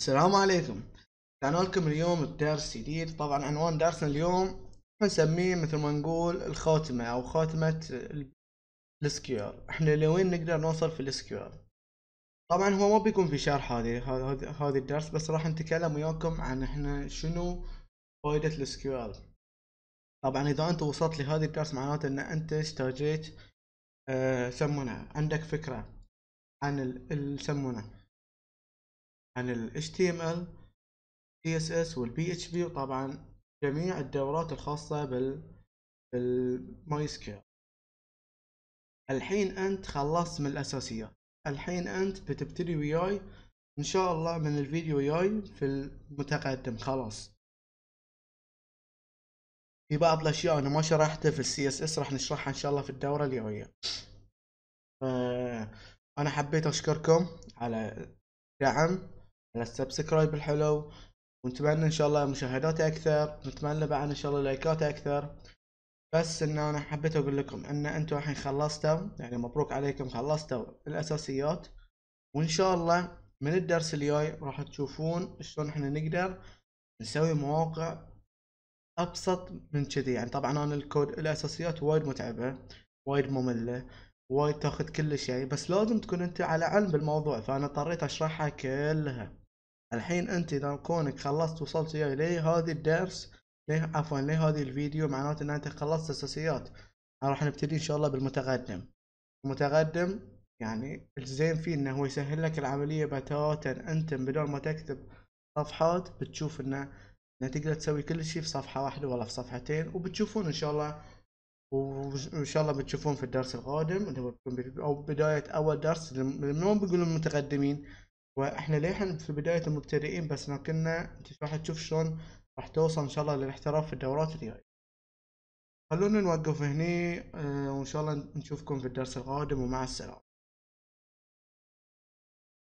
السلام عليكم كان لكم اليوم بدرس جديد طبعا عنوان درسنا اليوم نسميه مثل ما نقول الخاتمة او خاتمة الاسكيوال احنا لوين نقدر نوصل في الاسكيوال طبعا هو ما بيكون في شرح هذه هذه الدرس بس راح نتكلم وياكم عن احنا شنو فائدة الاسكيوال طبعا اذا انت وصلت لهذه الدرس معناته ان انت اشتاجيت يسمونه آه، عندك فكرة عن يسمونه عن ال HTML CSS وال PHP وطبعا جميع الدورات الخاصة بال بالمايسكيول الحين انت خلصت من الاساسيات الحين انت بتبتدي وياي ان شاء الله من الفيديو وياي في المتقدم خلاص في بعض الاشياء انا ما شرحتها في السي اس اس راح نشرحها ان شاء الله في الدورة الجاية انا حبيت اشكركم على دعم على السبسكرايب الحلو ونتمنى ان شاء الله مشاهدات اكثر نتمنى بعد ان شاء الله لايكات اكثر بس ان انا حبيت اقول لكم ان انتم الحين خلصتوا يعني مبروك عليكم خلصتوا الاساسيات وان شاء الله من الدرس الجاي راح تشوفون شلون احنا نقدر نسوي مواقع ابسط من كذي يعني طبعا انا الكود الاساسيات وايد متعبه وايد ممله وايد تاخذ كل شيء بس لازم تكون انت على علم بالموضوع فانا اضطريت اشرحها كلها الحين انت اذا كونك خلصت وصلت وياي لهذه الدرس ليه عفوا لهذه الفيديو معناته ان انت خلصت اساسيات راح نبتدي ان شاء الله بالمتقدم المتقدم يعني الزين فيه انه هو يسهل لك العملية بتاتا انت بدون ما تكتب صفحات بتشوف انه انه تقدر تسوي كل شيء في صفحة واحدة ولا في صفحتين وبتشوفون ان شاء الله وان شاء الله بتشوفون في الدرس القادم او بداية اول درس من ما بنقول المتقدمين واحنا للحين في بداية المبتدئين بس لكننا انت راح تشوف شلون راح توصل ان شاء الله للاحتراف في الدورات الجاية خلونا نوقف هني آه، وان شاء الله نشوفكم في الدرس القادم ومع السلامة